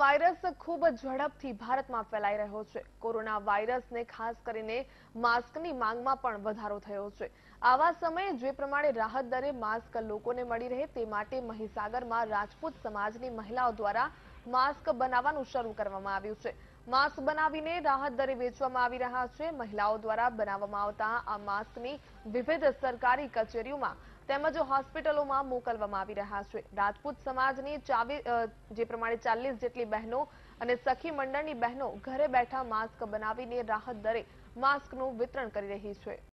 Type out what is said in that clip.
virus ખૂબ ઝડપથી ભારતમાં ફેલાઈ રહ્યો છે કોરોના વાયરસને ખાસ કરીને માસ્કની માંગમાં પણ વધારો થયો છે આવા સમયે જે પ્રમાણે રાહત દરે માસ્ક લોકોને મળી રહે તે માટે મહીસાગરમાં રાજપૂત સમાજની મહિલાઓ દ્વારા માસ્ક બનાવવાનું શરૂ કરવામાં આવ્યું છે માસ્ક બનાવીને રાહત દરે વેચવામાં આવી રહ્યા છે મહિલાઓ દ્વારા બનાવવામાં આવતા આ માસ્કની વિવિધ સરકારી કચેરીઓમાં તેમજ હોસ્પિટલોમાં મોકલવામાં આવી રહ્યા છે રાજપૂત સમાજની ચાવી જે પ્રમાણે ચાલીસ જેટલી બહેનો અને સખી મંડળની બહેનો ઘરે બેઠા માસ્ક બનાવીને રાહત દરે માસ્કનું વિતરણ કરી રહી છે